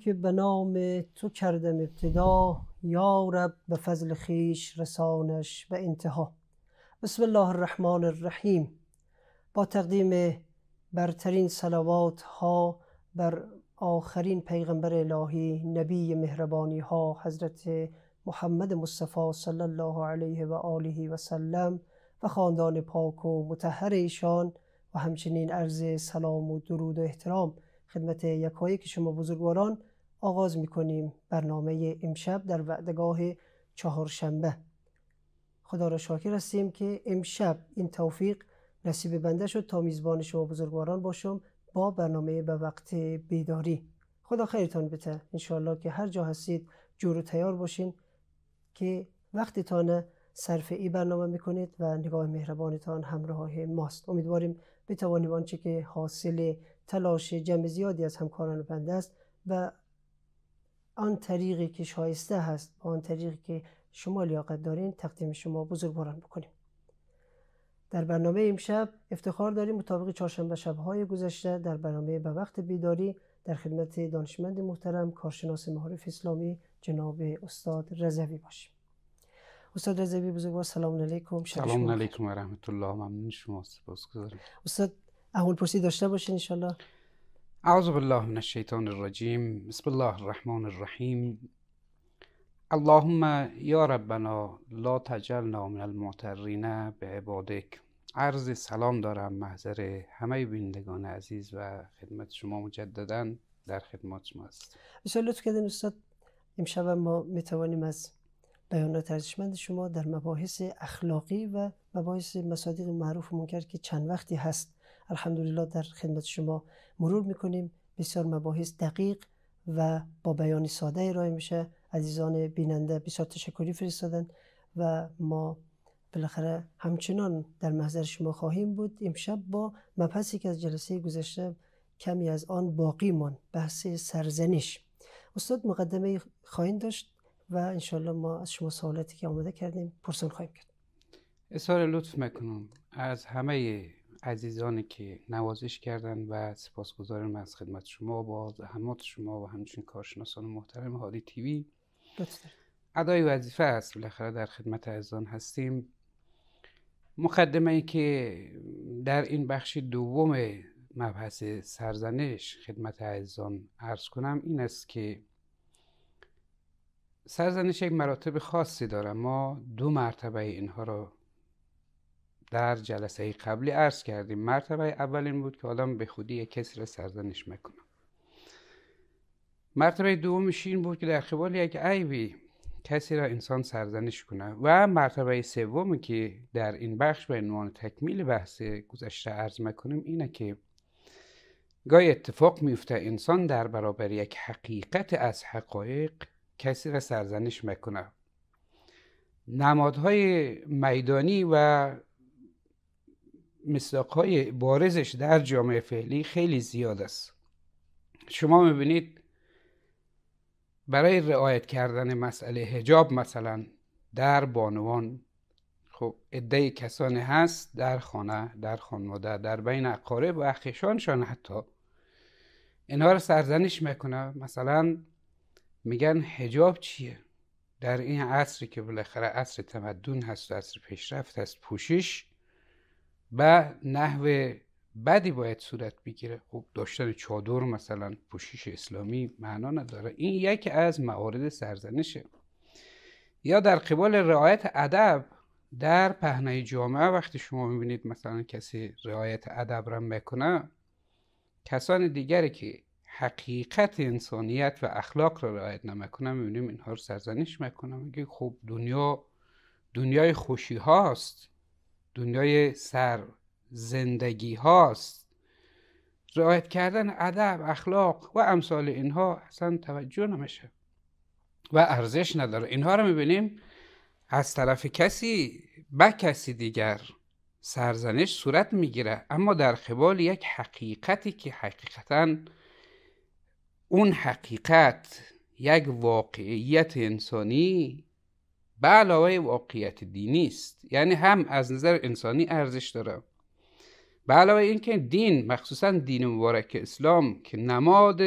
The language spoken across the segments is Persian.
که به نام تو کردم ابتدا یا رب به فضل خیش رسانش به انتها بسم الله الرحمن الرحیم با تقدیم برترین سلوات ها بر آخرین پیغمبر الهی نبی مهربانی ها حضرت محمد مصطفی صلی الله علیه و آله و سلم و خاندان پاک و متحر ایشان و همچنین عرض سلام و درود و احترام خدمت یکایک شما بزرگواران آغاز می کنیم برنامه امشب در وعدگاه چهارشنبه خدا را شاکر هستیم که امشب این توفیق نصیب بنده شد تا میزبان شما بزرگواران باشم با برنامه به وقت بیداری خدا خیرتان بته انشاءالله که هر جا هستید جور و تیار باشین که وقتتان صرف ای برنامه میکنید و نگاه مهربانتان همراه ماست امیدواریم بتوانیم آنچه که حاصل تلاش جمع زیادی از همکاران بنده است و آن طریقی که شایسته هست با آن طریقی که شما لیاقت دارین تقدیم شما بزرگواران بکنیم در برنامه امشب افتخار داریم مطابق چهارشنبه شبهای گذشته در برنامه به وقت بیداری در خدمت دانشمند محترم کارشناس معارف اسلامی جناب استاد رضوی باشیم استاد رضوی بزرگوار سلام علیکم سلام علیکم و رحمت الله ممنون شما سپاسگزارم استاد اول پرسی داشته باشین انشالله اعوذ بالله من الشیطان الرجیم بسم الله الرحمن الرحیم اللهم یا ربنا لا تجلنا من المعترین به عبادک عرض سلام دارم محضر همه بینندگان عزیز و خدمت شما مجددا در خدمات شما است بسیار لطف کردین استاد امشب ما میتوانیم از بیانات ارزشمند شما در مباحث اخلاقی و مباحث مصادیق معروف و منکر که چند وقتی هست الحمدلله در خدمت شما مرور میکنیم بسیار مباحث دقیق و با بیان ساده ارائه میشه عزیزان بیننده بسیار تشکری فرستادن و ما بالاخره همچنان در محضر شما خواهیم بود امشب با مبحثی که از جلسه گذشته کمی از آن باقی مان. بحث سرزنش استاد مقدمه خواهیم داشت و انشالله ما از شما سوالاتی که آمده کردیم پرسون خواهیم کرد اصحار لطف از همه عزیزانی که نوازش کردن و سپاسگزارم از خدمت شما با زحمات شما و همچنین کارشناسان محترم هادی تیوی ادای وظیفه است بالاخره در خدمت عزیزان هستیم مقدمه ای که در این بخش دوم مبحث سرزنش خدمت عزیزان عرض کنم این است که سرزنش یک مراتب خاصی داره ما دو مرتبه اینها رو در جلسه قبلی عرض کردیم مرتبه اولین بود که آدم به خودی کسی را سرزنش میکنه مرتبه دومش این بود که در قبال یک عیوی کسی را انسان سرزنش کنه و مرتبه سومی که در این بخش به عنوان تکمیل بحث گذشته عرض میکنیم اینه که گاهی اتفاق میفته انسان در برابر یک حقیقت از حقایق کسی را سرزنش میکنه نمادهای میدانی و مصداقهای بارزش در جامعه فعلی خیلی زیاد است شما میبینید برای رعایت کردن مسئله هجاب مثلا در بانوان خب عده کسانی هست در خانه در خانواده در بین اقارب و اخیشانشان حتی اینها رو سرزنش میکنه مثلا میگن هجاب چیه در این عصری که بالاخره عصر تمدن هست و عصر پیشرفت هست پوشش و نحو بدی باید صورت بگیره خب داشتن چادر مثلا پوشش اسلامی معنا نداره این یکی از موارد سرزنشه یا در قبال رعایت ادب در پهنه جامعه وقتی شما میبینید مثلا کسی رعایت ادب را میکنه کسان دیگری که حقیقت انسانیت و اخلاق را رعایت نمیکنن میبینیم اینها رو سرزنش میکنه میگه خب دنیا دنیای خوشی هاست دنیای سر زندگی هاست رعایت کردن ادب اخلاق و امثال اینها اصلا توجه نمیشه و ارزش نداره اینها رو میبینیم از طرف کسی به کسی دیگر سرزنش صورت میگیره اما در قبال یک حقیقتی که حقیقتا اون حقیقت یک واقعیت انسانی به علاوه واقعیت دینی است یعنی هم از نظر انسانی ارزش داره به علاوه اینکه دین مخصوصا دین مبارک اسلام که نماد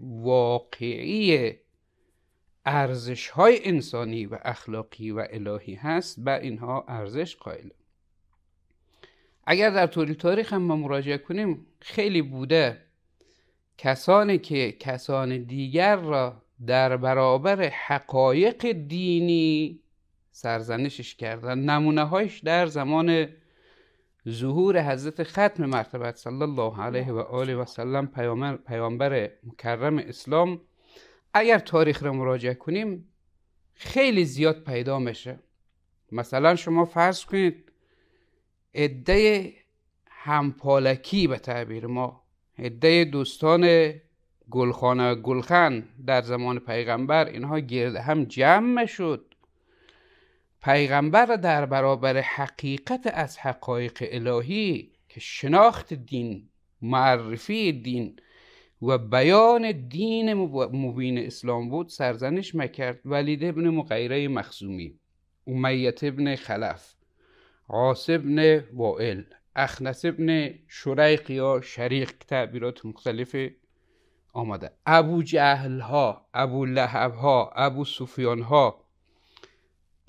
واقعی ارزش های انسانی و اخلاقی و الهی هست بر اینها ارزش قائل اگر در طول تاریخ هم ما مراجعه کنیم خیلی بوده کسانی که کسان دیگر را در برابر حقایق دینی سرزنشش کردن نمونه هایش در زمان ظهور حضرت ختم مرتبت صلی الله علیه و آله و سلم پیامبر, پیامبر مکرم اسلام اگر تاریخ را مراجعه کنیم خیلی زیاد پیدا میشه مثلا شما فرض کنید عده همپالکی به تعبیر ما عده دوستان گلخانه گلخن در زمان پیغمبر اینها گرد هم جمع شد پیغمبر در برابر حقیقت از حقایق الهی که شناخت دین معرفی دین و بیان دین مبین اسلام بود سرزنش مکرد ولید ابن مغیره مخزومی امیت ابن خلف عاص ابن وائل اخنس ابن شریق یا شریق تعبیرات مختلف آمده ابو جهل ها ابو لهب ها ابو سفیان ها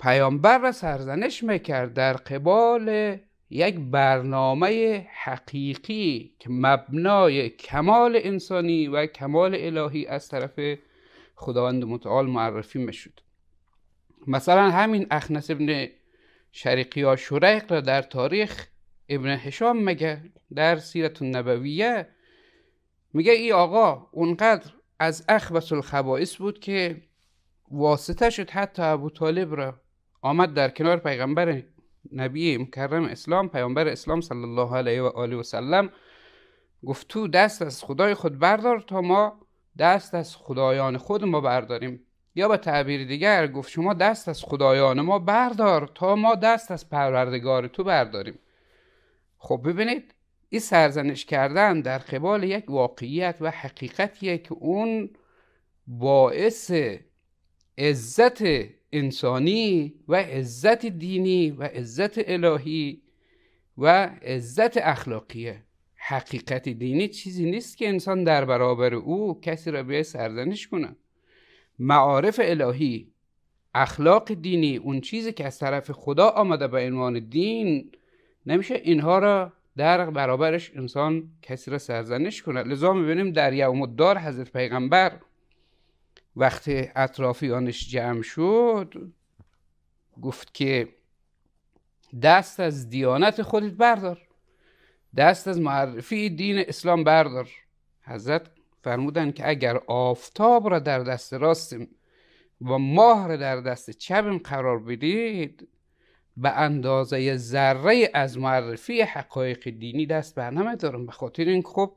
پیامبر را سرزنش میکرد در قبال یک برنامه حقیقی که مبنای کمال انسانی و کمال الهی از طرف خداوند متعال معرفی میشد مثلا همین اخنس ابن شرقی یا شریق را در تاریخ ابن هشام میگه در سیرت النبویه میگه ای آقا اونقدر از اخبس الخبائس بود که واسطه شد حتی ابو طالب را آمد در کنار پیغمبر نبی مکرم اسلام پیامبر اسلام صلی الله علیه و آله و سلم گفت تو دست از خدای خود بردار تا ما دست از خدایان خود ما برداریم یا به تعبیر دیگر گفت شما دست از خدایان ما بردار تا ما دست از پروردگار تو برداریم خب ببینید این سرزنش کردن در قبال یک واقعیت و حقیقتیه که اون باعث عزت انسانی و عزت دینی و عزت الهی و عزت اخلاقیه حقیقت دینی چیزی نیست که انسان در برابر او کسی را به سرزنش کنه معارف الهی اخلاق دینی اون چیزی که از طرف خدا آمده به عنوان دین نمیشه اینها را در برابرش انسان کسی را سرزنش کنه لذا میبینیم در یوم الدار حضرت پیغمبر وقتی اطرافیانش جمع شد گفت که دست از دیانت خودت بردار دست از معرفی دین اسلام بردار حضرت فرمودند که اگر آفتاب را در دست راستیم و ماه را در دست چپم قرار بدید به اندازه ذره از معرفی حقایق دینی دست بر دارم به خاطر این خب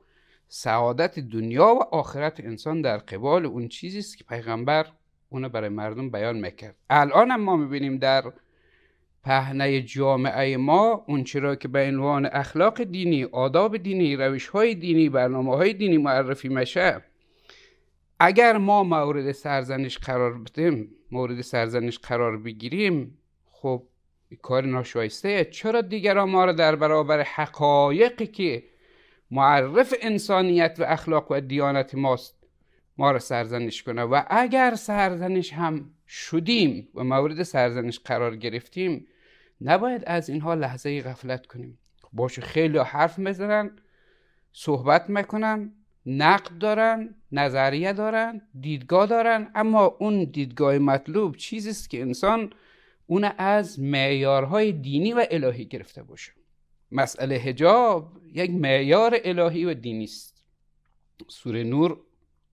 سعادت دنیا و آخرت انسان در قبال اون چیزی است که پیغمبر اونو برای مردم بیان میکرد الان هم ما میبینیم در پهنه جامعه ما اون چرا که به عنوان اخلاق دینی آداب دینی روش های دینی برنامه های دینی معرفی میشه اگر ما مورد سرزنش قرار بدیم مورد سرزنش قرار بگیریم خب کار ناشایسته چرا دیگران ما را در برابر حقایقی که معرف انسانیت و اخلاق و دیانت ماست ما را سرزنش کنه و اگر سرزنش هم شدیم و مورد سرزنش قرار گرفتیم نباید از اینها لحظه غفلت کنیم باشه خیلی حرف میزنن صحبت میکنن نقد دارن نظریه دارن دیدگاه دارن اما اون دیدگاه مطلوب چیزی است که انسان اون از معیارهای دینی و الهی گرفته باشه مسئله حجاب یک معیار الهی و دینی است سوره نور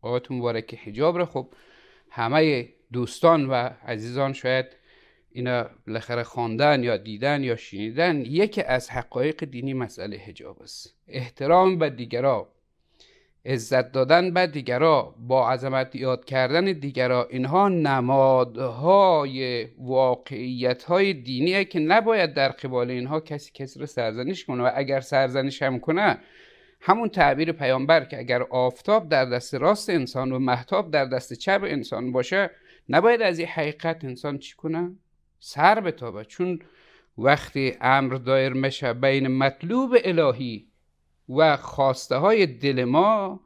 آیات مبارک حجاب را خب همه دوستان و عزیزان شاید اینا بالاخره خواندن یا دیدن یا شنیدن یکی از حقایق دینی مسئله حجاب است احترام به دیگران عزت دادن به دیگرا با عظمت یاد کردن دیگرا اینها نمادهای واقعیت های دینیه که نباید در قبال اینها کسی کسی رو سرزنش کنه و اگر سرزنش هم کنه همون تعبیر پیامبر که اگر آفتاب در دست راست انسان و محتاب در دست چپ انسان باشه نباید از این حقیقت انسان چی کنه؟ سر بتابه چون وقتی امر دایر میشه بین مطلوب الهی و خواسته های دل ما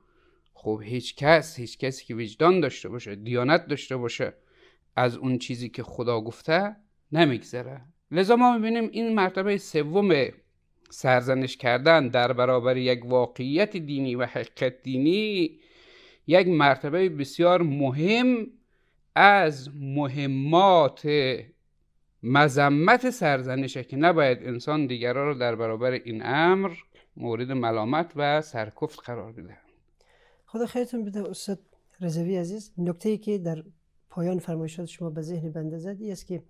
خب هیچ کس هیچ کسی که وجدان داشته باشه دیانت داشته باشه از اون چیزی که خدا گفته نمیگذره لذا ما میبینیم این مرتبه سوم سرزنش کردن در برابر یک واقعیت دینی و حقیقت دینی یک مرتبه بسیار مهم از مهمات مذمت سرزنشه که نباید انسان دیگران را در برابر این امر مورد ملامت و سرکفت قرار بدهند خدا خیرتون بده استاد رضوی عزیز نکته ای که در پایان فرمایشات شما به ذهن بنده زد است که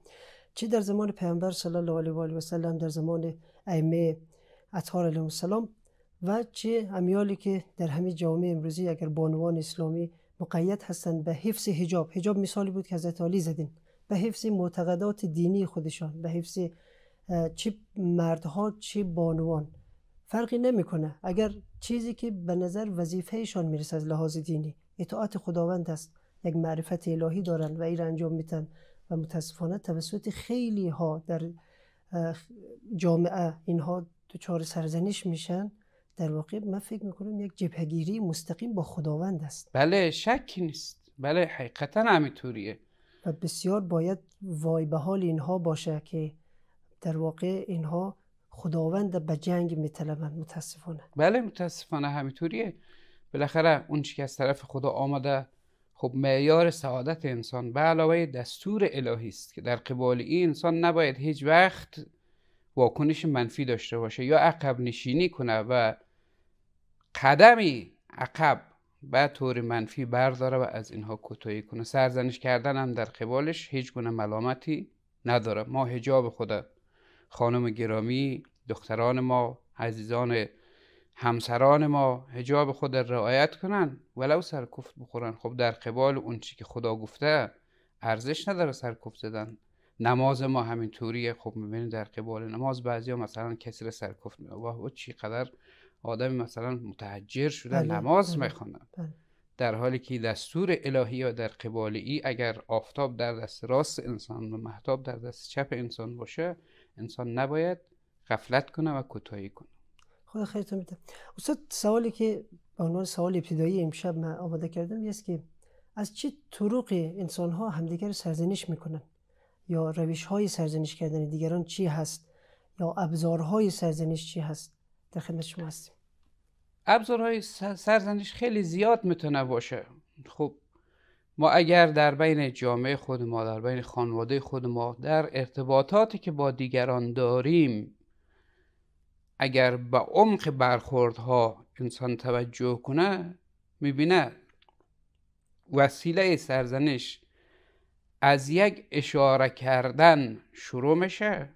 چه در زمان پیامبر صلی الله علیه و آله و سلم در زمان ائمه اطهار علیهم السلام و چه امیالی که در همه جامعه امروزی اگر بانوان اسلامی مقید هستند به حفظ حجاب حجاب مثالی بود که حضرت علی زدین به حفظ معتقدات دینی خودشان به حفظ چه مردها چه بانوان فرقی نمیکنه اگر چیزی که به نظر وظیفهشان میرسه از لحاظ دینی اطاعت خداوند است یک معرفت الهی دارن و این انجام میتن و متاسفانه توسط خیلی ها در جامعه اینها دچار سرزنش میشن در واقع من فکر میکنم یک جبهگیری مستقیم با خداوند است بله شک نیست بله حقیقتا همینطوریه و بسیار باید وای به حال اینها باشه که در واقع اینها خداوند به جنگ میطلبند متاسفانه بله متاسفانه همینطوریه بالاخره اون چی که از طرف خدا آمده خب معیار سعادت انسان به علاوه دستور الهی است که در قبال این انسان نباید هیچ وقت واکنش منفی داشته باشه یا عقب نشینی کنه و قدمی عقب به طور منفی برداره و از اینها کوتاهی کنه سرزنش کردن هم در قبالش هیچ گونه ملامتی نداره ما حجاب خدا خانم گرامی دختران ما عزیزان همسران ما حجاب خود را رعایت کنن ولو سرکفت بخورن خب در قبال اون چی که خدا گفته ارزش نداره سرکفت زدن نماز ما همینطوریه خب میبینید در قبال نماز بعضیا مثلا کسی را سرکفت میگه واه قدر آدم مثلا متحجر شده بله، نماز بله، بله. در حالی که دستور الهی یا در قبال ای اگر آفتاب در دست راست انسان و محتاب در دست چپ انسان باشه انسان نباید غفلت کنه و کوتاهی کنه خدا خیرتون بده استاد سوالی که به عنوان سوال ابتدایی امشب من آماده کردم است که از چه طرق انسان ها همدیگر رو سرزنش میکنن یا روش های سرزنش کردن دیگران چی هست یا ابزارهای سرزنش چی هست در خدمت شما هستیم ابزارهای سرزنش خیلی زیاد میتونه باشه خب ما اگر در بین جامعه خود ما در بین خانواده خود ما در ارتباطاتی که با دیگران داریم اگر به عمق برخوردها انسان توجه کنه میبینه وسیله سرزنش از یک اشاره کردن شروع میشه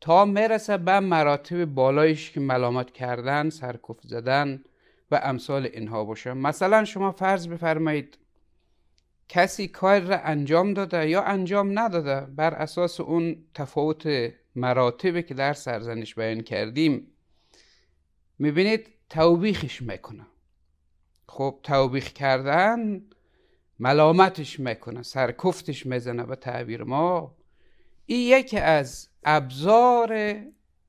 تا میرسه به مراتب بالایش که ملامت کردن سرکف زدن و امثال اینها باشه مثلا شما فرض بفرمایید کسی کار را انجام داده یا انجام نداده بر اساس اون تفاوت مراتبی که در سرزنش بیان کردیم میبینید توبیخش میکنه خب توبیخ کردن ملامتش میکنه سرکفتش میزنه به تعبیر ما این یکی از ابزار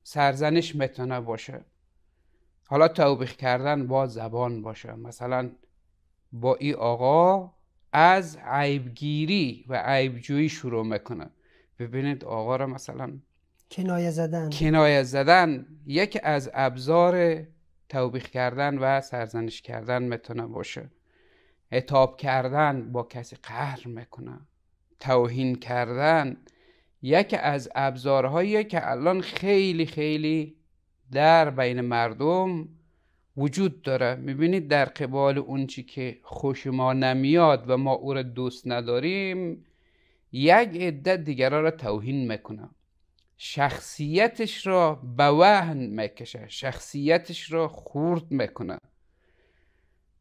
سرزنش میتونه باشه حالا توبیخ کردن با زبان باشه مثلا با ای آقا از عیبگیری و عیبجویی شروع میکنه ببینید آقا را مثلا کنایه زدن کنایه زدن یک از ابزار توبیخ کردن و سرزنش کردن میتونه باشه اتاب کردن با کسی قهر میکنه توهین کردن یک از ابزارهایی که الان خیلی خیلی در بین مردم وجود داره میبینید در قبال اون چی که خوش ما نمیاد و ما او را دوست نداریم یک عده دیگران را توهین میکنه شخصیتش را به وهن میکشه شخصیتش را خورد میکنه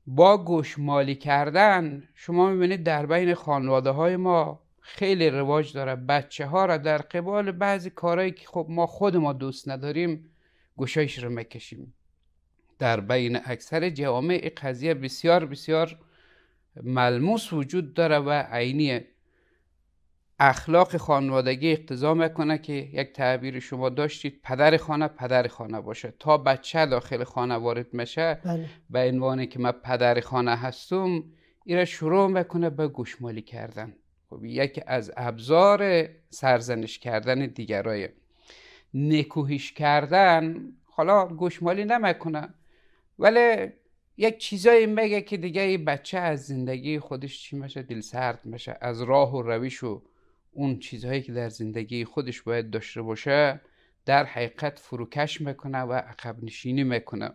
با مالی کردن شما میبینید در بین خانواده های ما خیلی رواج داره بچه ها را در قبال بعضی کارهایی که خب ما خود ما دوست نداریم گوشایش رو میکشیم در بین اکثر جوامع قضیه بسیار بسیار ملموس وجود داره و عینی اخلاق خانوادگی اقتضا میکنه که یک تعبیر شما داشتید پدر خانه پدر خانه باشه تا بچه داخل خانه وارد میشه بله. به عنوان که من پدر خانه هستم ایره شروع میکنه به گوشمالی کردن خب یک از ابزار سرزنش کردن دیگرای نکوهش کردن حالا گوشمالی نمیکنه ولی یک چیزایی میگه که دیگه این بچه از زندگی خودش چی میشه دل سرد میشه از راه و رویش و اون چیزهایی که در زندگی خودش باید داشته باشه در حقیقت فروکش میکنه و عقب نشینی میکنه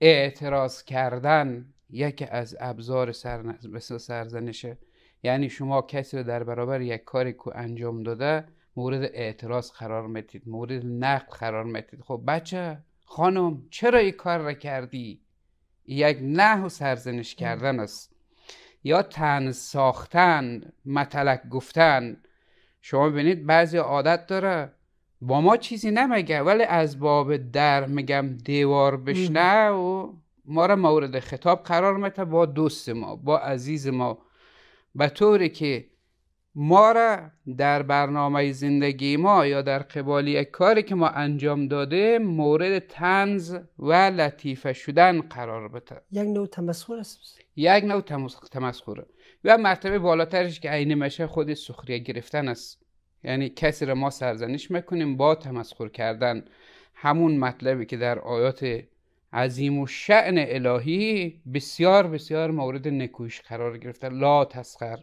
اعتراض کردن یکی از ابزار سر... سرزنشه یعنی شما کسی رو در برابر یک کاری که انجام داده مورد اعتراض قرار میتید مورد نقد قرار میتید خب بچه خانم چرا این کار را کردی یک نه و سرزنش کردن است یا تن ساختن متلک گفتن شما ببینید بعضی عادت داره با ما چیزی نمیگه ولی از باب در میگم دیوار بشنه و ما را مورد خطاب قرار میده با دوست ما با عزیز ما به طوری که ما را در برنامه زندگی ما یا در یک کاری که ما انجام داده مورد تنز و لطیفه شدن قرار بده یک نوع تمسخر است یک نوع تمسخر و مرتبه بالاترش که عین مشه خود سخریه گرفتن است یعنی کسی را ما سرزنش میکنیم با تمسخر کردن همون مطلبی که در آیات عظیم و شعن الهی بسیار بسیار مورد نکویش قرار گرفته لا تسخر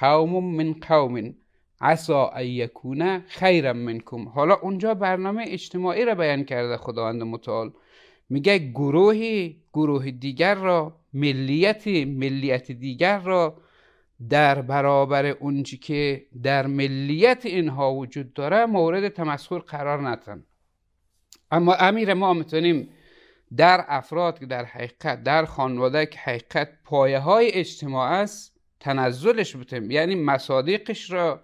قوم من قوم عسا ان یکون خیرا منکم حالا اونجا برنامه اجتماعی را بیان کرده خداوند متعال میگه گروهی گروه دیگر را ملیت ملیت دیگر را در برابر اونچه که در ملیت اینها وجود داره مورد تمسخر قرار نتن اما امیر ما میتونیم در افراد که در حقیقت در خانواده که حقیقت پایه های اجتماع است تنزلش بتیم یعنی مصادیقش را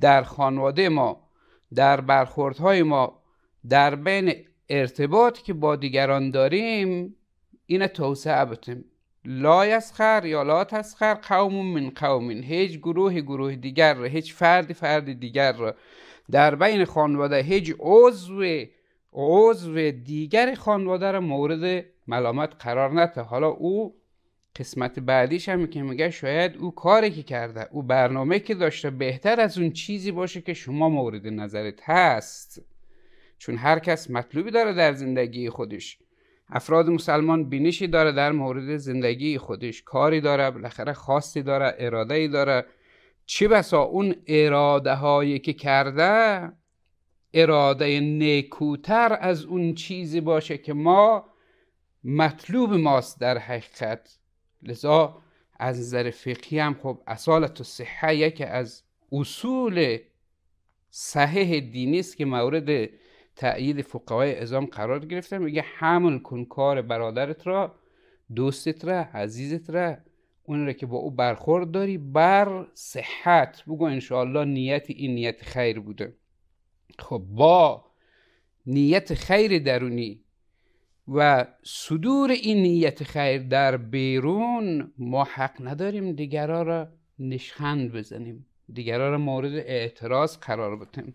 در خانواده ما در برخوردهای ما در بین ارتباط که با دیگران داریم اینه توسعه بتیم لا یسخر یا لا تسخر قوم من قومین هیچ گروه گروه دیگر را هیچ فرد فرد دیگر را در بین خانواده هیچ عضو عضو دیگر خانواده را مورد ملامت قرار نده حالا او قسمت بعدیش هم که میگه شاید او کاری که کرده او برنامه که داشته بهتر از اون چیزی باشه که شما مورد نظرت هست چون هر کس مطلوبی داره در زندگی خودش افراد مسلمان بینشی داره در مورد زندگی خودش کاری داره بالاخره خواستی داره اراده ای داره چه بسا اون اراده هایی که کرده اراده نیکوتر از اون چیزی باشه که ما مطلوب ماست در حقیقت لذا از نظر فقهی هم خب اصالت و صحه یکی از اصول صحیح دینی است که مورد تأیید فقهای ازام قرار گرفته میگه حمل کن کار برادرت را دوستت را عزیزت را اون را که با او برخورد داری بر صحت بگو انشاءالله نیت این نیت خیر بوده خب با نیت خیر درونی و صدور این نیت خیر در بیرون ما حق نداریم دیگرها را نشخند بزنیم دیگرها را مورد اعتراض قرار بدیم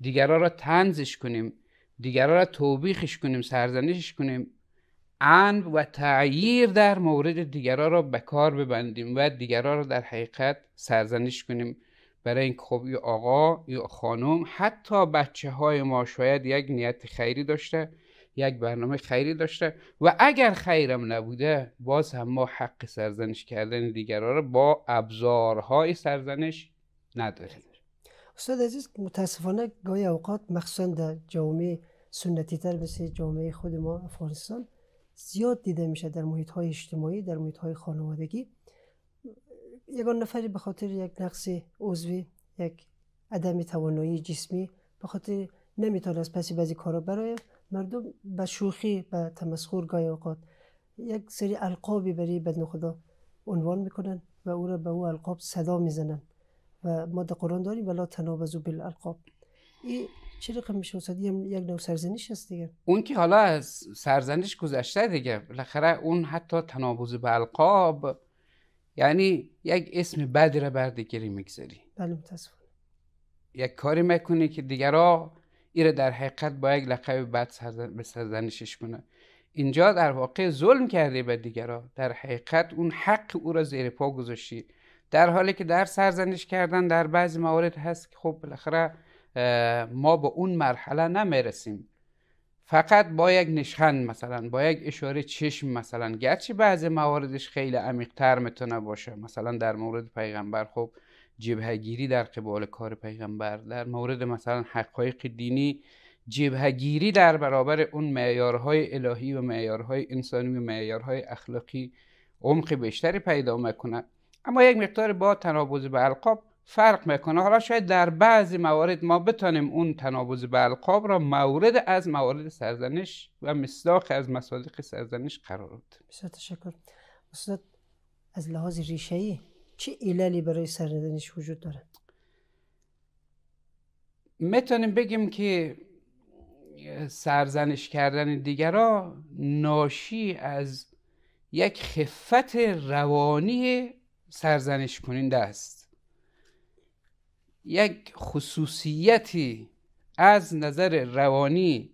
دیگرها را تنزش کنیم دیگرها را توبیخش کنیم سرزنشش کنیم ان و تعییر در مورد دیگرها را به کار ببندیم و دیگرها را در حقیقت سرزنش کنیم برای این خب ای آقا یا خانم حتی بچه های ما شاید یک نیت خیری داشته یک برنامه خیری داشته و اگر خیرم نبوده باز هم ما حق سرزنش کردن دیگران را با ابزارهای سرزنش نداریم استاد عزیز متاسفانه گاهی اوقات مخصوصا در جامعه سنتی تر مثل جامعه خود ما افغانستان زیاد دیده میشه در محیط های اجتماعی در محیط های خانوادگی یک نفری به خاطر یک نقص عضوی یک عدم توانایی جسمی به خاطر از پسی بعضی کارا برای مردم به شوخی به تمسخر گای اوقات یک سری القابی برای بدن خدا عنوان میکنن و او را به او القاب صدا میزنن و ما در قرآن داریم ولا تنابزو بالالقاب این چه رقم میشه یک نوع سرزنش است دیگه اون که حالا از سرزنش گذشته دیگه بالاخره اون حتی تنابز به القاب یعنی یک اسم بدی را بر دیگری میگذاری بله متاسفانه یک کاری میکنی که دیگرا ایره در حقیقت با یک لقب بد به سرزنشش کنه اینجا در واقع ظلم کرده به دیگرا در حقیقت اون حق او را زیر پا گذاشتی در حالی که در سرزنش کردن در بعضی موارد هست که خب بالاخره ما به اون مرحله نمیرسیم فقط با یک نشخند مثلا با یک اشاره چشم مثلا گرچه بعضی مواردش خیلی عمیقتر میتونه باشه مثلا در مورد پیغمبر خب گیری در قبال کار پیغمبر در مورد مثلا حقایق دینی جبهگیری در برابر اون معیارهای الهی و معیارهای انسانی و معیارهای اخلاقی عمق بیشتری پیدا میکنه اما یک مقدار با تنابوز به القاب فرق میکنه حالا شاید در بعضی موارد ما بتانیم اون تنابوز به القاب را مورد از موارد سرزنش و مصداق از مصادیق سرزنش قرار بدیم. بسیار تشکر استاد از لحاظ ریشه چه عللی برای سرزنش وجود دارد؟ میتونیم بگیم که سرزنش کردن دیگرا ناشی از یک خفت روانی سرزنش کننده است یک خصوصیتی از نظر روانی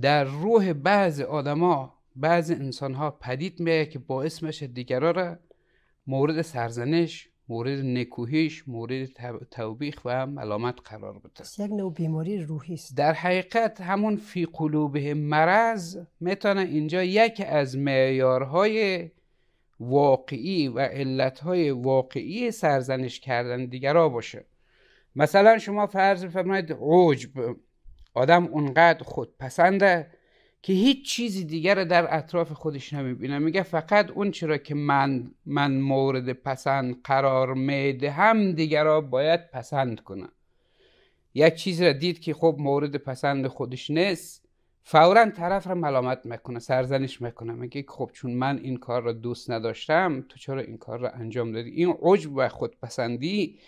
در روح بعض آدما بعض ها پدید میه که باعث میشه دیگرا را مورد سرزنش مورد نکوهیش مورد توبیخ و ملامت قرار بده یک نوع بیماری روحی است در حقیقت همون فی قلوب مرض میتونه اینجا یک از معیارهای واقعی و علتهای واقعی سرزنش کردن دیگرا باشه مثلا شما فرض بفرمایید عجب آدم اونقدر خودپسنده که هیچ چیزی دیگر رو در اطراف خودش نمیبینه میگه فقط اون چرا که من من مورد پسند قرار هم دیگر را باید پسند کنم یک چیز را دید که خب مورد پسند خودش نیست فورا طرف را ملامت میکنه سرزنش میکنه میگه خب چون من این کار را دوست نداشتم تو چرا این کار را انجام دادی این عجب و خودپسندی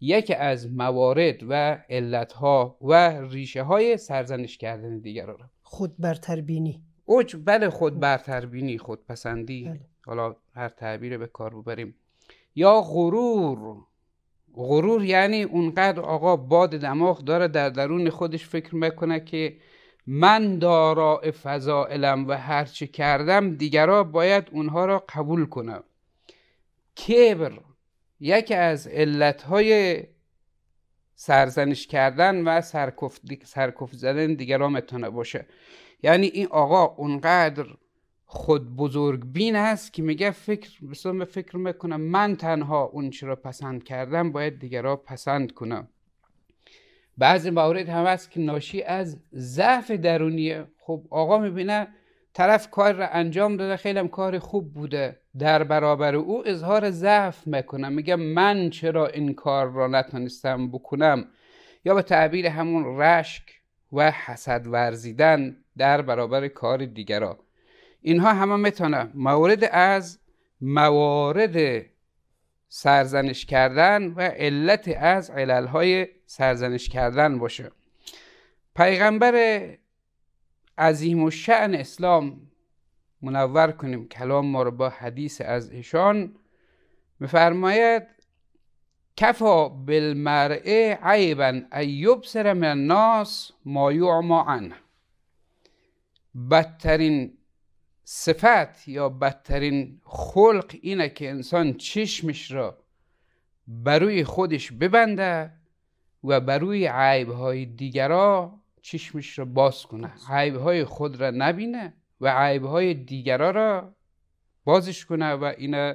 یکی از موارد و علتها و ریشه های سرزنش کردن دیگران را خود برتربینی اوج بله خود برتربینی خودپسندی بله. حالا هر تعبیر به کار ببریم یا غرور غرور یعنی اونقدر آقا باد دماغ داره در درون خودش فکر میکنه که من دارا فضائلم و هرچه کردم دیگرا باید اونها را قبول کنم کبر یکی از علتهای سرزنش کردن و سرکف, سرکف زدن دیگران میتونه باشه یعنی این آقا اونقدر خود بزرگ بین هست که میگه فکر مثلا فکر میکنم من تنها اون را پسند کردم باید دیگرها پسند کنم بعضی موارد هم هست که ناشی از ضعف درونیه خب آقا میبینه طرف کار را انجام داده خیلی هم کار خوب بوده در برابر او اظهار ضعف میکنم میگم من چرا این کار را نتونستم بکنم یا به تعبیر همون رشک و حسد ورزیدن در برابر کار دیگرا اینها همه میتونه مورد از موارد سرزنش کردن و علت از های سرزنش کردن باشه پیغمبر عظیم و شعن اسلام منور کنیم کلام ما رو با حدیث از ایشان میفرماید کفا بالمرء عیبا ایوب سر من الناس ما یعما عنه بدترین صفت یا بدترین خلق اینه که انسان چشمش را بروی خودش ببنده و بروی عیبهای دیگرا چشمش را باز کنه عیبهای خود را نبینه و های دیگرا را بازش کنه و این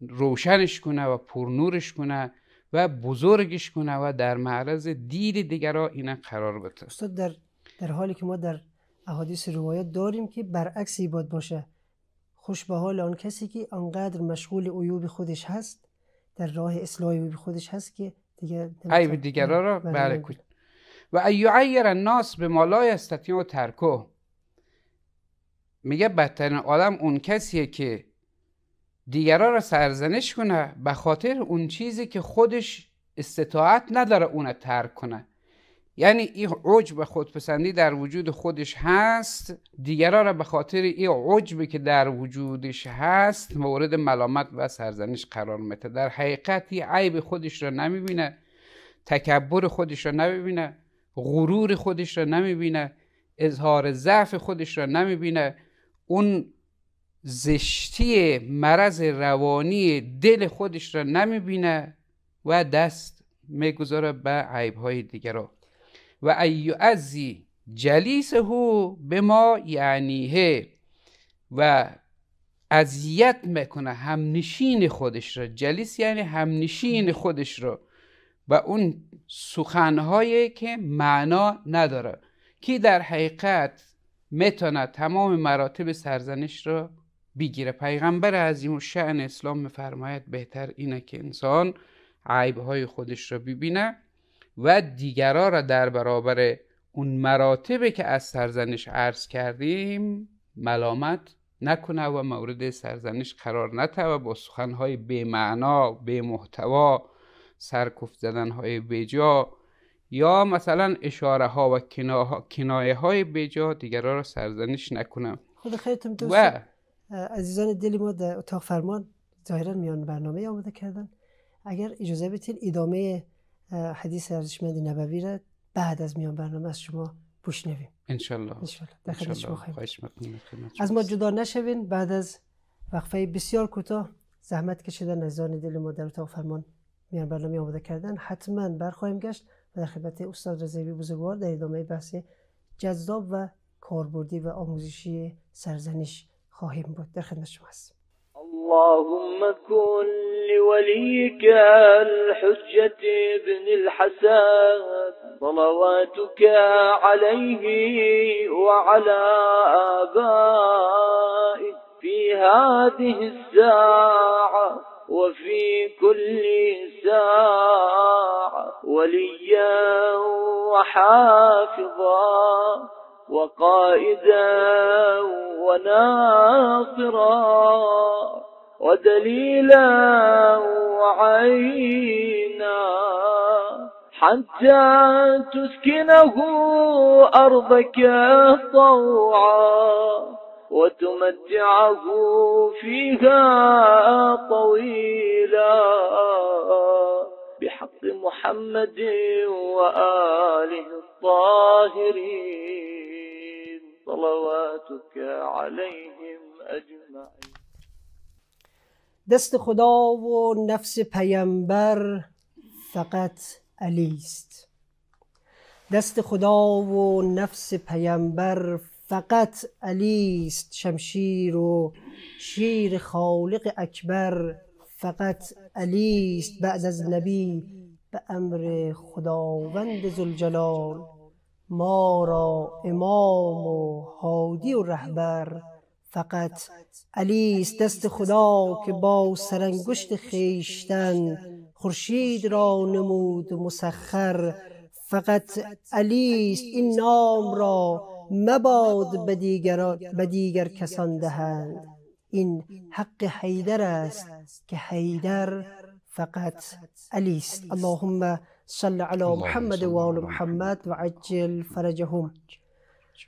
روشنش کنه و پرنورش کنه و بزرگش کنه و در معرض دید دیگرا اینا قرار بده استاد در در حالی که ما در احادیث روایات داریم که برعکس باید باشه خوش به آن کسی که آنقدر مشغول عیوب خودش هست در راه اصلاح عیوب خودش هست که دیگه عیب دیگرا را بله و ایعیر الناس به مالای لا و ترکه میگه بدترین آدم اون کسیه که دیگران را سرزنش کنه به خاطر اون چیزی که خودش استطاعت نداره اون ترک کنه یعنی این عجب خودپسندی در وجود خودش هست دیگران را به خاطر این عجبی که در وجودش هست مورد ملامت و سرزنش قرار میده در حقیقت این عیب خودش را نمیبینه تکبر خودش را نمیبینه غرور خودش را نمیبینه اظهار ضعف خودش را نمیبینه اون زشتی مرض روانی دل خودش را نمیبینه و دست میگذاره به عیب های دیگر و جلیس هو به ما یعنیه و اذیت میکنه همنشین خودش را جلیس یعنی همنشین خودش را و اون سخنهایی که معنا نداره که در حقیقت میتونه تمام مراتب سرزنش را بگیره پیغمبر عظیم و شعن اسلام میفرماید بهتر اینه که انسان عیبهای خودش را ببینه و دیگرا را در برابر اون مراتبی که از سرزنش عرض کردیم ملامت نکنه و مورد سرزنش قرار نته و با سخنهای بی بی‌محتوا، بی محتوا سرکف زدنهای بجا یا مثلا اشاره ها و کنایه های بجا دیگران را سرزنش نکنم خود خیلیتون دوست و... عزیزان دل ما در اتاق فرمان ظاهرا میان برنامه آمده کردن اگر اجازه بتین ادامه حدیث ارزشمند نبوی را بعد از میان برنامه از شما بشنویم انشالله انشالله از ما جدا نشوین بعد از وقفه بسیار کوتاه زحمت کشیدن عزیزان دل ما در اتاق فرمان میان برنامه آمده کردن حتما برخواهیم گشت در خدمت استاد رضوی بزرگوار در ادامه بحث جذاب و کاربردی و آموزشی سرزنش خواهیم بود در خدمت شما هستیم اللهم كن لوليك الحجة ابن الحسن صلواتك عليه وعلى آبائه في هذه الساعة وفي كل ساعة وليا وحافظا وقائدا وناصرا ودليلا وعينا حتى تسكنه أرضك طوعا وتمتعه فيها طويلا بحق محمد وآله الطاهرين صلواتك عليهم أجمعين دست خدا و نفس پیامبر فقط علی است دست خدا و نفس پیامبر فقط علی است شمشیر و شیر خالق اکبر فقط علی است بعد از نبی به امر خداوند زلجلال ما را امام و هادی و رهبر فقط علی است دست خدا که با سرانگشت خیشتن خورشید را نمود مسخر فقط علی است این نام را مباد به دیگر, به دیگر کسان دهند این حق حیدر است که حیدر فقط علی است اللهم صل علی محمد و آل محمد و عجل فرجهم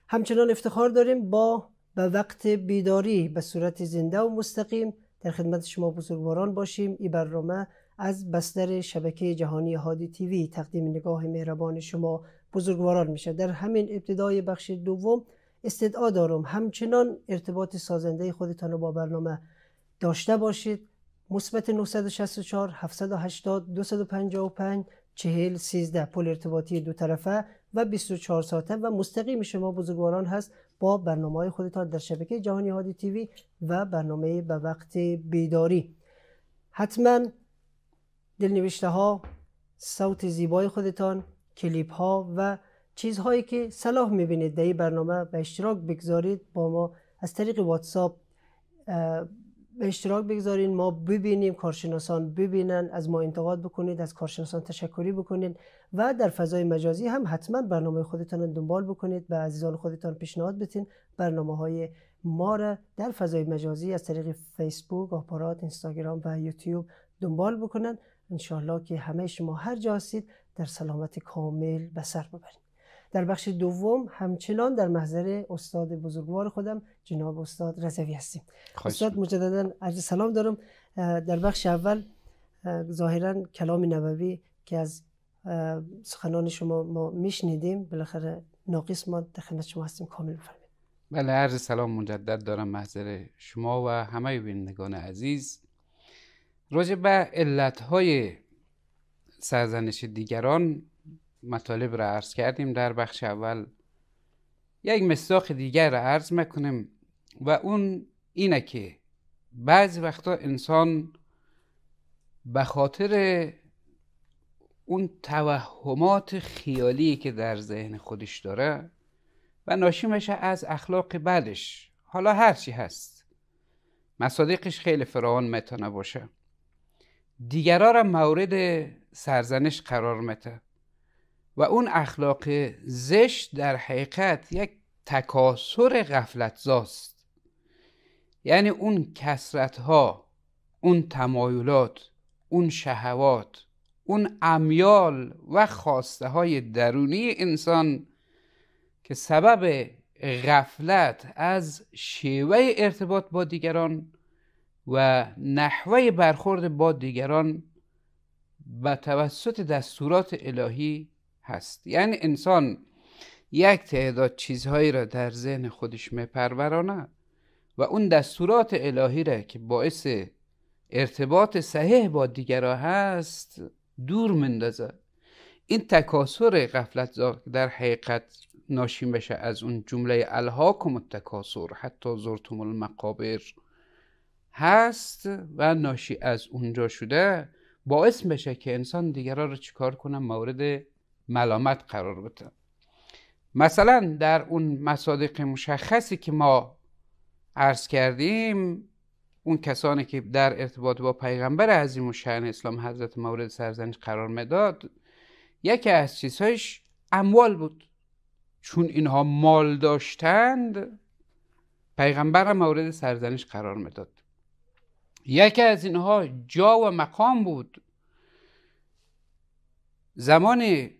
همچنان افتخار داریم با به وقت بیداری به صورت زنده و مستقیم در خدمت شما بزرگواران باشیم این برنامه از بستر شبکه جهانی هادی تیوی تقدیم نگاه مهربان شما بزرگواران میشه در همین ابتدای بخش دوم استدعا دارم همچنان ارتباط سازنده خودتان رو با برنامه داشته باشید مثبت 964 780 255 چهل 13 پل ارتباطی دو طرفه و 24 ساعته و مستقیم شما بزرگواران هست با برنامه های خودتان در شبکه جهانی هادی تیوی و برنامه به وقت بیداری حتما دلنوشته ها صوت زیبای خودتان کلیپ ها و چیزهایی که صلاح میبینید در این برنامه به اشتراک بگذارید با ما از طریق واتساپ به اشتراک بگذارین ما ببینیم کارشناسان ببینن از ما انتقاد بکنید از کارشناسان تشکری بکنید و در فضای مجازی هم حتما برنامه خودتان دنبال بکنید به عزیزان خودتان پیشنهاد بتین برنامه های ما را در فضای مجازی از طریق فیسبوک، آپارات، اینستاگرام و یوتیوب دنبال بکنند. انشاءالله که همه شما هر جا هستید در سلامت کامل به سر ببرید در بخش دوم همچنان در محضر استاد بزرگوار خودم جناب استاد رزوی هستیم استاد مجددا عرض سلام دارم در بخش اول ظاهرا کلام نبوی که از سخنان شما ما میشنیدیم بالاخره ناقص ما در خدمت شما هستیم کامل بفرمایید بله عرض سلام مجدد دارم محضر شما و همه بینندگان عزیز راجع به علتهای سرزنش دیگران مطالب را عرض کردیم در بخش اول یک مصداق دیگر را عرض میکنیم و اون اینه که بعضی وقتا انسان به خاطر اون توهمات خیالی که در ذهن خودش داره و ناشی میشه از اخلاق بدش حالا هرچی هست مصادیقش خیلی فراوان میتونه باشه دیگرا را مورد سرزنش قرار مته و اون اخلاق زشت در حقیقت یک تکاسر غفلتزاست یعنی اون کسرت ها اون تمایلات اون شهوات اون امیال و خواسته های درونی انسان که سبب غفلت از شیوه ارتباط با دیگران و نحوه برخورد با دیگران به توسط دستورات الهی هست یعنی انسان یک تعداد چیزهایی را در ذهن خودش میپرورانه و اون دستورات الهی را که باعث ارتباط صحیح با دیگران هست دور مندازه این تکاسر غفلت در حقیقت ناشی بشه از اون جمله الهاکم التکاسر حتی زرتم المقابر هست و ناشی از اونجا شده باعث بشه که انسان دیگران رو چیکار کنه مورد ملامت قرار بده مثلا در اون مصادیق مشخصی که ما عرض کردیم اون کسانی که در ارتباط با پیغمبر عظیم و شعن اسلام حضرت مورد سرزنش قرار میداد یکی از چیزهایش اموال بود چون اینها مال داشتند پیغمبر مورد سرزنش قرار میداد یکی از اینها جا و مقام بود زمان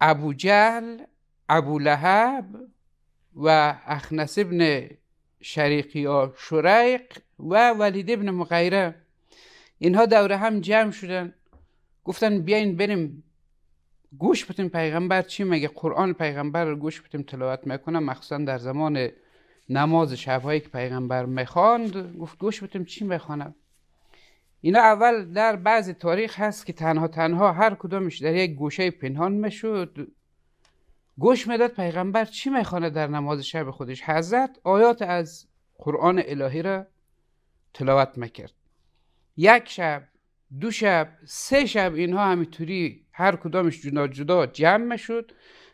ابو جل ابو لهب و اخنس ابن شریقی یا شریق و ولید ابن مغیره اینها دوره هم جمع شدن گفتن بیاین بریم گوش بتیم پیغمبر چی مگه قرآن پیغمبر رو گوش بتیم تلاوت میکنم مخصوصا در زمان نماز شبهایی که پیغمبر میخواند گفت گوش بتیم چی میخوانم اینا اول در بعض تاریخ هست که تنها تنها هر کدومش در یک گوشه پنهان میشد گوش میداد پیغمبر چی میخوانه در نماز شب خودش حضرت آیات از قرآن الهی را تلاوت میکرد یک شب دو شب سه شب اینها همینطوری هر کدامش جدا جدا جمع شد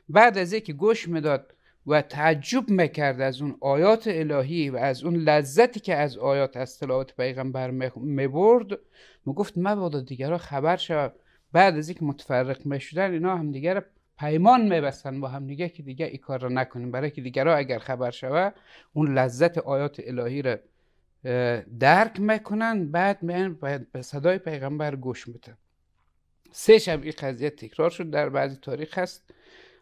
بعد از اینکه گوش میداد و تعجب میکرد از اون آیات الهی و از اون لذتی که از آیات از تلاوت پیغمبر میبرد میگفت مبادا دیگرها خبر شود بعد از اینکه متفرق میشدن اینا هم دیگر پیمان میبستن با هم دیگه که دیگه این کار را نکنیم برای که دیگرها اگر خبر شود اون لذت آیات الهی را درک میکنن بعد میان به صدای پیغمبر گوش میتن. سه شب این قضیه تکرار شد در بعضی تاریخ هست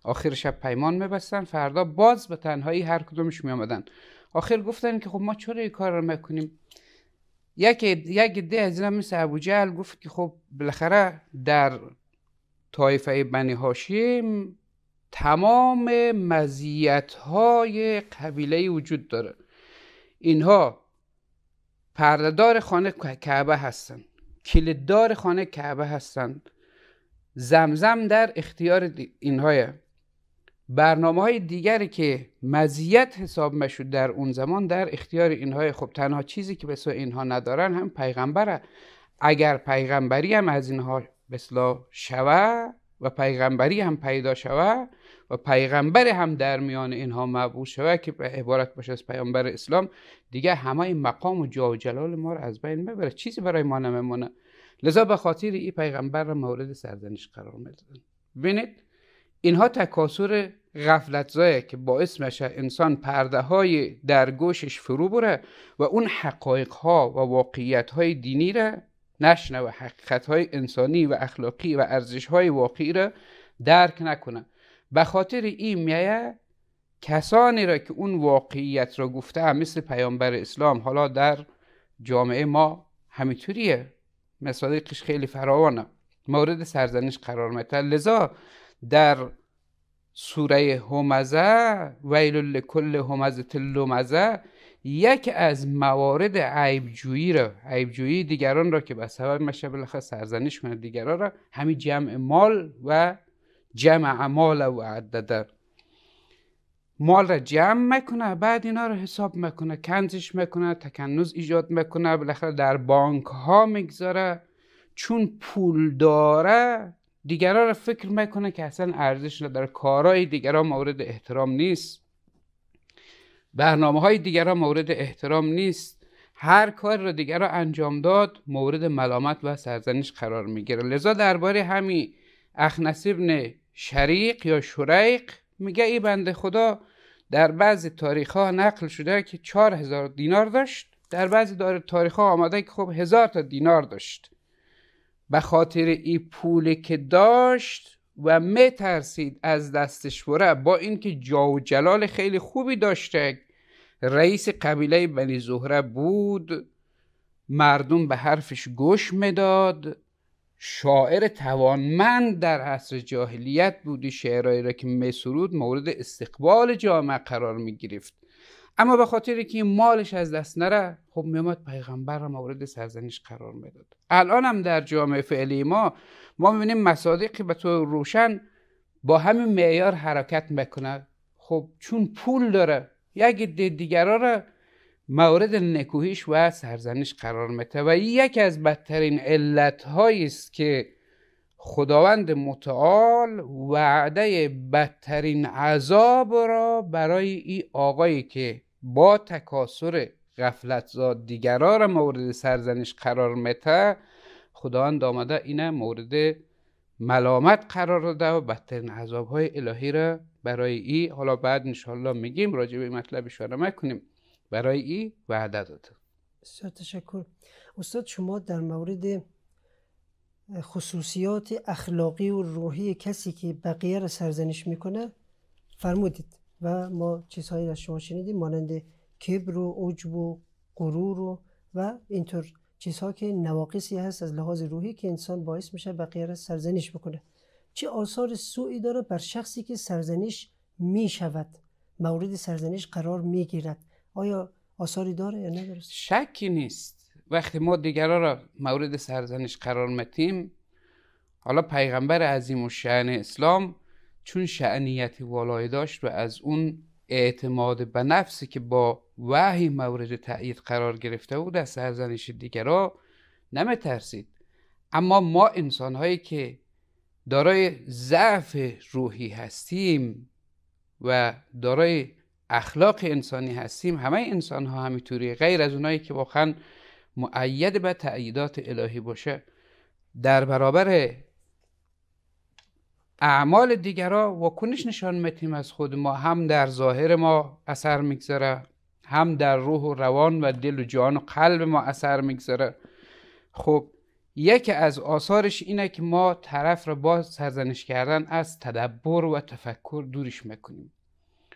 آخر شب پیمان میبستن فردا باز به تنهایی هر کدومش میآمدن آخر گفتن که خب ما چرا این کار رو میکنیم یک یک ده از اینا مثل ابو گفت که خب بالاخره در طایفه بنی هاشم تمام مزیت های قبیله وجود داره اینها پردهدار خانه کعبه هستن کلیددار خانه کعبه هستند زمزم در اختیار اینهایه برنامه های دیگری که مزیت حساب مشود در اون زمان در اختیار اینها خب تنها چیزی که به اینها ندارن هم پیغمبره اگر پیغمبری هم از اینها بسلا شوه و پیغمبری هم پیدا شوه و پیغمبر هم در میان اینها مبعوث شوه که به عبارت باشه از پیامبر اسلام دیگه همه مقام و جا و جلال ما رو از بین ببره چیزی برای ما نمیمونه لذا به خاطر این پیغمبر را مورد سرزنش قرار میدادن ببینید اینها تکاسر غفلتزایه که باعث میشه انسان پرده های در گوشش فرو بره و اون حقایق ها و واقعیت های دینی را و حقیقت های انسانی و اخلاقی و ارزش های واقعی را درک نکنه به خاطر این میایه کسانی را که اون واقعیت را گفته مثل پیامبر اسلام حالا در جامعه ما همینطوریه مصادیقش خیلی فراوانه مورد سرزنش قرار میده لذا در سوره همزه ویل لکل همزه لمزه یک از موارد عیبجویی را عیبجویی دیگران را که به سبب مشه بالاخره سرزنش کنه دیگران را همین جمع مال و جمع مال و عدده مال را جمع میکنه بعد اینا را حساب میکنه کنزش میکنه تکنز ایجاد میکنه بالاخره در بانک ها میگذاره چون پول داره دیگران را فکر میکنه که اصلا ارزش نداره کارهای دیگران مورد احترام نیست برنامه های دیگران مورد احترام نیست هر کار را دیگران انجام داد مورد ملامت و سرزنش قرار میگیره لذا درباره همین اخنس ابن شریق یا شریق میگه ای بنده خدا در بعض تاریخ ها نقل شده که چهار هزار دینار داشت در بعضی تاریخ ها آمده که خب هزار تا دینار داشت به خاطر این پولی که داشت و میترسید از دستش بره با اینکه جا و جلال خیلی خوبی داشته رئیس قبیله بنی زهره بود مردم به حرفش گوش میداد شاعر توانمند در عصر جاهلیت بودی شعرهایی را که سرود مورد استقبال جامعه قرار می گرفت اما به خاطر که این مالش از دست نره خب میامد پیغمبر را مورد سرزنش قرار میداد الان هم در جامعه فعلی ما ما میبینیم مسادقی به تو روشن با همین معیار حرکت میکنه خب چون پول داره یک دیگرا را مورد نکوهیش و سرزنش قرار میده و یکی از بدترین علت است که خداوند متعال وعده بدترین عذاب را برای این آقایی که با تکاسر غفلتزاد دیگرا را مورد سرزنش قرار مته خداوند آمده اینه مورد ملامت قرار داده و بدترین عذاب های الهی را برای ای حالا بعد انشاءالله میگیم راجع به مطلب اشاره میکنیم برای ای وعده داده بسیار تشکر استاد شما در مورد خصوصیات اخلاقی و روحی کسی که بقیه را سرزنش میکنه فرمودید و ما چیزهایی از شما شنیدیم مانند کبر و عجب و غرور و و اینطور چیزها که نواقصی هست از لحاظ روحی که انسان باعث میشه بقیه را سرزنش بکنه چه آثار سوئی داره بر شخصی که سرزنش میشود مورد سرزنش قرار میگیرد آیا آثاری داره یا نه شکی نیست وقتی ما دیگران را مورد سرزنش قرار متیم حالا پیغمبر عظیم و شعن اسلام چون شعنیت والای داشت و از اون اعتماد به نفسی که با وحی مورد تأیید قرار گرفته بود از سرزنش دیگرا نمی ترسید اما ما هایی که دارای ضعف روحی هستیم و دارای اخلاق انسانی هستیم همه انسان ها همینطوری غیر از اونایی که واقعا معید به تأییدات الهی باشه در برابر اعمال دیگرا واکنش نشان میتیم از خود ما هم در ظاهر ما اثر میگذاره هم در روح و روان و دل و جان و قلب ما اثر میگذاره خب یکی از آثارش اینه که ما طرف را با سرزنش کردن از تدبر و تفکر دورش میکنیم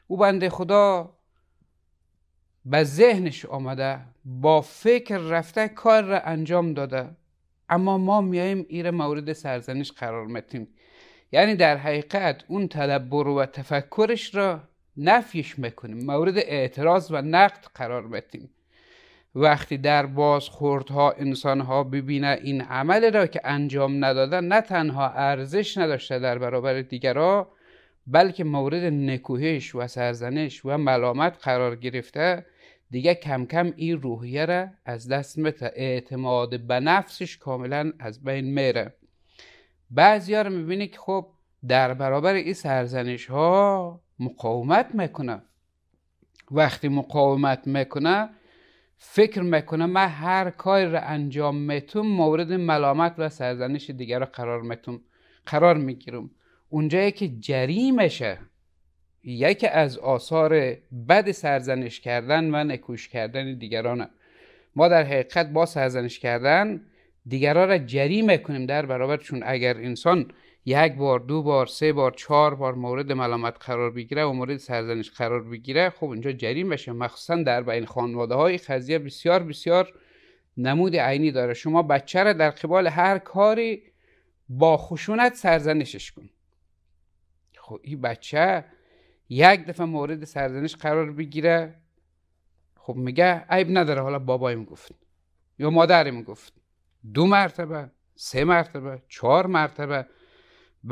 او بنده خدا به ذهنش آمده با فکر رفته کار را انجام داده اما ما میاییم ایره مورد سرزنش قرار میتیم یعنی در حقیقت اون تدبر و تفکرش را نفیش میکنیم مورد اعتراض و نقد قرار بدیم وقتی در انسان انسانها ببینه این عمل را که انجام ندادن نه تنها ارزش نداشته در برابر دیگرها بلکه مورد نکوهش و سرزنش و ملامت قرار گرفته دیگه کم کم این روحیه را از دست مته اعتماد به نفسش کاملا از بین میره ها رو میبینه که خب در برابر این سرزنش ها مقاومت میکنه وقتی مقاومت میکنه فکر میکنه من هر کاری را انجام میتون مورد ملامت و سرزنش دیگر قرار میتون قرار میگیرم اونجایی که جریمه یکی از آثار بد سرزنش کردن و نکوش کردن دیگرانه ما در حقیقت با سرزنش کردن دیگران را جریمه کنیم در برابر چون اگر انسان یک بار دو بار سه بار چهار بار مورد ملامت قرار بگیره و مورد سرزنش قرار بگیره خب اینجا جریم بشه مخصوصا در بین خانواده های بسیار بسیار نمود عینی داره شما بچه را در قبال هر کاری با خشونت سرزنشش کن خب این بچه یک دفعه مورد سرزنش قرار بگیره خب میگه عیب نداره حالا بابایم گفت یا مادرم گفت دو مرتبه سه مرتبه چهار مرتبه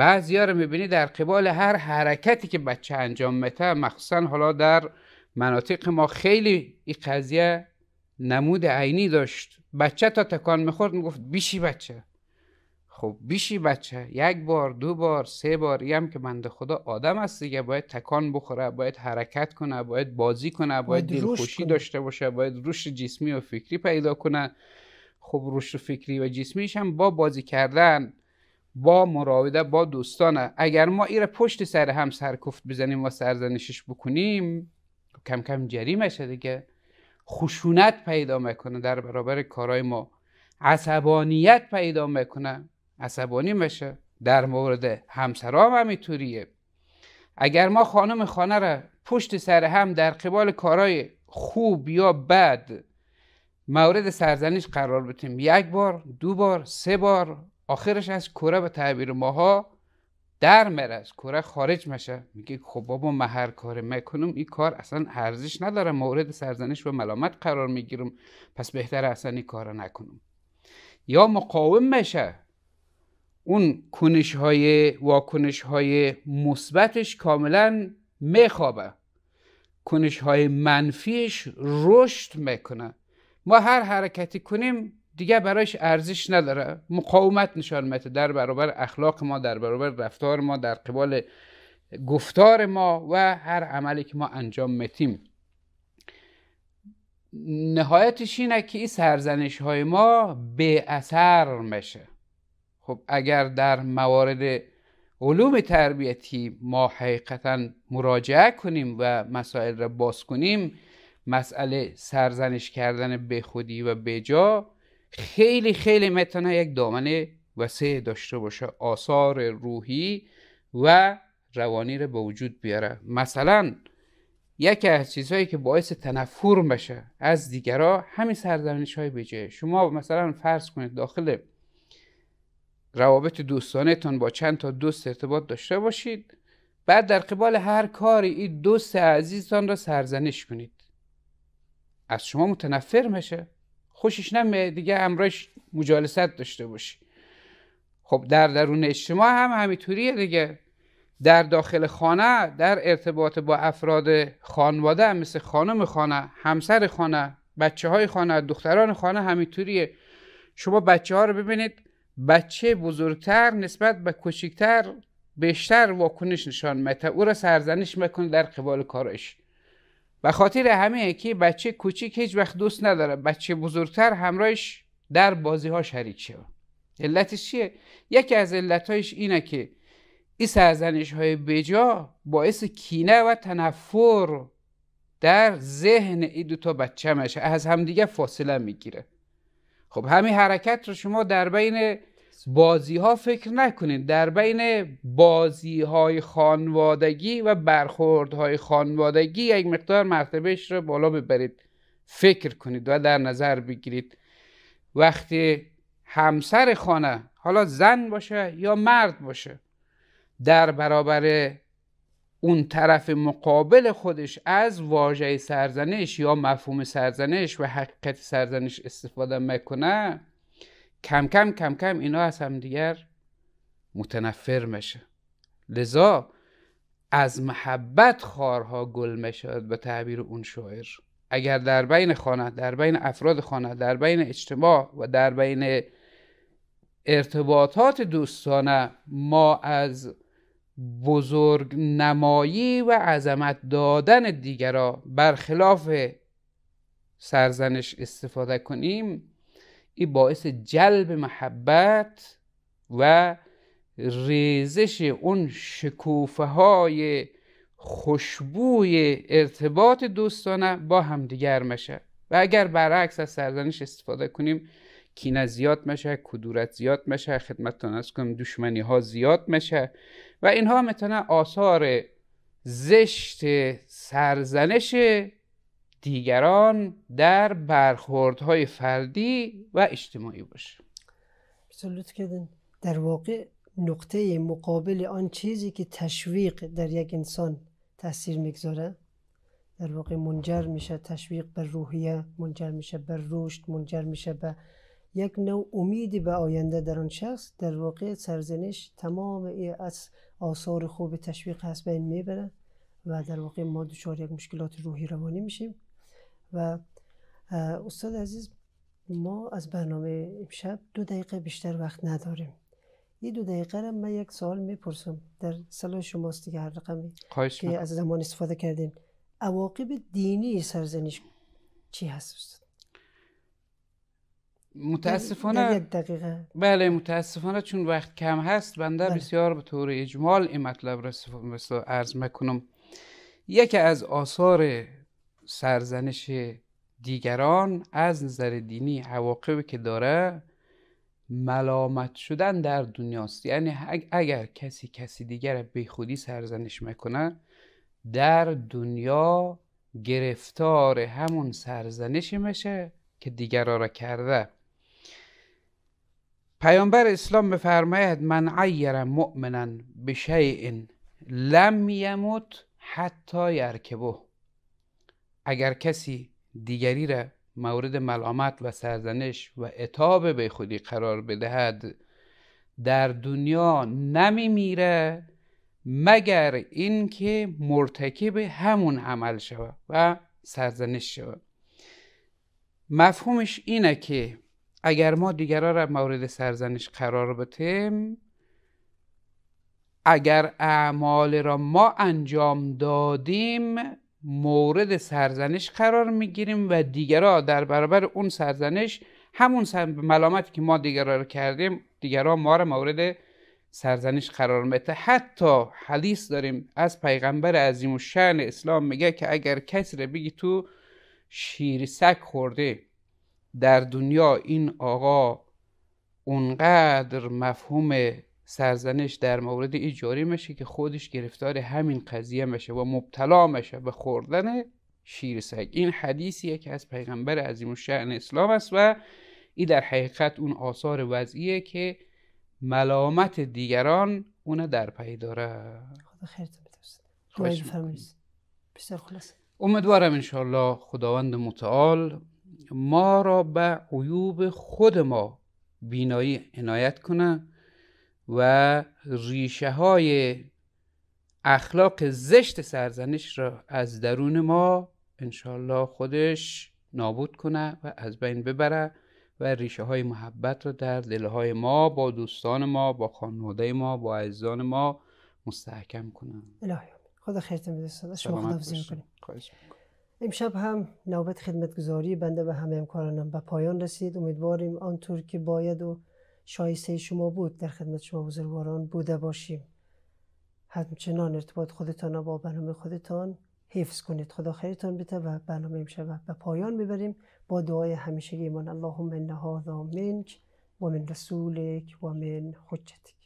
ها رو میبینی در قبال هر حرکتی که بچه انجام مته مخصوصا حالا در مناطق ما خیلی این قضیه نمود عینی داشت بچه تا تکان میخورد میگفت بیشی بچه خب بیشی بچه یک بار دو بار سه بار یه هم که مند خدا آدم است دیگه باید تکان بخوره باید حرکت کنه باید بازی کنه باید, باید دلخوشی داشته باشه باید روش جسمی و فکری پیدا کنه خب رشد فکری و جسمیش هم با بازی کردن با مراوده با دوستانه اگر ما ایره پشت سر هم سرکفت بزنیم و سرزنشش بکنیم کم کم جریمه شده دیگه خشونت پیدا میکنه در برابر کارهای ما عصبانیت پیدا میکنه عصبانی میشه در مورد همسرام هم اگر ما خانم خانه را پشت سر هم در قبال کارهای خوب یا بد مورد سرزنش قرار بتیم یک بار دو بار سه بار آخرش از کره به تعبیر ماها در مره کره خارج میشه میگه خب بابا من هر کار میکنم این کار اصلا ارزش نداره مورد سرزنش و ملامت قرار میگیرم پس بهتر اصلا این کار نکنم یا مقاوم میشه اون کنش های واکنش های مثبتش کاملا میخوابه کنش های منفیش رشد میکنه ما هر حرکتی کنیم دیگه برایش ارزش نداره مقاومت نشان میده در برابر اخلاق ما در برابر رفتار ما در قبال گفتار ما و هر عملی که ما انجام میتیم نهایتش اینه که این سرزنش های ما به اثر میشه خب اگر در موارد علوم تربیتی ما حقیقتا مراجعه کنیم و مسائل را باز کنیم مسئله سرزنش کردن به خودی و جا خیلی خیلی میتونه یک دامنه وسیع داشته باشه آثار روحی و روانی رو به وجود بیاره مثلا یکی از چیزهایی که باعث تنفر بشه از دیگرا همین سرزنش های بجه شما مثلا فرض کنید داخل روابط دوستانه با چند تا دوست ارتباط داشته باشید بعد در قبال هر کاری این دوست عزیزتان را سرزنش کنید از شما متنفر میشه خوشش نمه دیگه امرش مجالست داشته باشی خب در درون اجتماع هم همینطوریه دیگه در داخل خانه در ارتباط با افراد خانواده مثل خانم خانه همسر خانه بچه های خانه دختران خانه همینطوریه شما بچه ها رو ببینید بچه بزرگتر نسبت به کوچکتر بیشتر واکنش نشان میده او را سرزنش میکنه در قبال کارش و خاطر همه که بچه کوچیک هیچ وقت دوست نداره بچه بزرگتر همراهش در بازی ها شریک شه علتش چیه یکی از علتهایش اینه که این سرزنش های بجا باعث کینه و تنفر در ذهن این دوتا بچه میشه از همدیگه فاصله میگیره خب همین حرکت رو شما در بین بازی ها فکر نکنید در بین بازی های خانوادگی و برخورد های خانوادگی یک مقدار مرتبهش رو بالا ببرید فکر کنید و در نظر بگیرید وقتی همسر خانه حالا زن باشه یا مرد باشه در برابر اون طرف مقابل خودش از واژه سرزنش یا مفهوم سرزنش و حقیقت سرزنش استفاده میکنه کم کم کم کم اینا از دیگر متنفر میشه لذا از محبت خارها گل میشد به تعبیر اون شاعر اگر در بین خانه در بین افراد خانه در بین اجتماع و در بین ارتباطات دوستانه ما از بزرگ نمایی و عظمت دادن دیگرا برخلاف سرزنش استفاده کنیم این باعث جلب محبت و ریزش اون شکوفه های خوشبوی ارتباط دوستانه با همدیگر میشه و اگر برعکس از سرزنش استفاده کنیم کینه زیاد میشه کدورت زیاد میشه خدمتتون از کنم دشمنی ها زیاد میشه و اینها میتونه آثار زشت سرزنش دیگران در برخوردهای فردی و اجتماعی باشه کردن در واقع نقطه مقابل آن چیزی که تشویق در یک انسان تاثیر میگذاره در واقع منجر میشه تشویق به روحیه منجر میشه به رشد منجر میشه به یک نوع امید به آینده در آن شخص در واقع سرزنش تمام از آثار خوب تشویق هست به این میبره و در واقع ما دچار یک مشکلات روحی روانی میشیم و استاد عزیز ما از برنامه امشب دو دقیقه بیشتر وقت نداریم این دو دقیقه را من یک سوال میپرسم در صلاح شماست دیگه هر رقمی که از زمان استفاده کردیم عواقب دینی سرزنش چی هست استاد متاسفانه دقیقه بله متاسفانه چون وقت کم هست بنده بله. بسیار به طور اجمال این مطلب را ارز مکنم یکی از آثار سرزنش دیگران از نظر دینی عواقبی که داره ملامت شدن در دنیاست یعنی اگر کسی کسی دیگر به خودی سرزنش میکنه در دنیا گرفتار همون سرزنشی میشه که دیگر را کرده پیامبر اسلام بفرماید من عیر مؤمنا شیء لم یموت حتی یرکبه اگر کسی دیگری را مورد ملامت و سرزنش و اطاب به خودی قرار بدهد در دنیا نمی میره مگر اینکه مرتکب همون عمل شود و سرزنش شود مفهومش اینه که اگر ما دیگران را مورد سرزنش قرار بتیم اگر اعمال را ما انجام دادیم مورد سرزنش قرار میگیریم و دیگرا در برابر اون سرزنش همون ملامتی که ما دیگرا رو کردیم دیگرا ما رو مورد سرزنش قرار میده حتی حدیث داریم از پیغمبر عظیم و اسلام میگه که اگر کسی رو بگی تو شیر سگ خورده در دنیا این آقا اونقدر مفهوم سرزنش در مورد ایجاری میشه که خودش گرفتار همین قضیه میشه و مبتلا میشه به خوردن شیر سگ این حدیثیه که از پیغمبر عظیم الشأن اسلام است و این در حقیقت اون آثار وضعیه که ملامت دیگران اون در پی داره خدا خیرتون بسیار خلاص امیدوارم انشالله خداوند متعال ما را به عیوب خود ما بینایی عنایت کنه و ریشه های اخلاق زشت سرزنش را از درون ما انشالله خودش نابود کنه و از بین ببره و ریشه های محبت را در دلهای ما با دوستان ما با خانواده ما با عزیزان ما مستحکم کنه خدا خیرتون بده شما خداحافظی کنیم امشب هم نوبت خدمتگزاری بنده به همه امکارانم به پایان رسید امیدواریم آنطور که باید و شایسته شما بود در خدمت شما بزرگواران بوده باشیم همچنان ارتباط خودتان با برنامه خودتان حفظ کنید خدا خیرتان بده و برنامه امشب به پایان میبریم با دعای همیشه ایمان اللهم ان هذا منک و من رسولک و من حجتک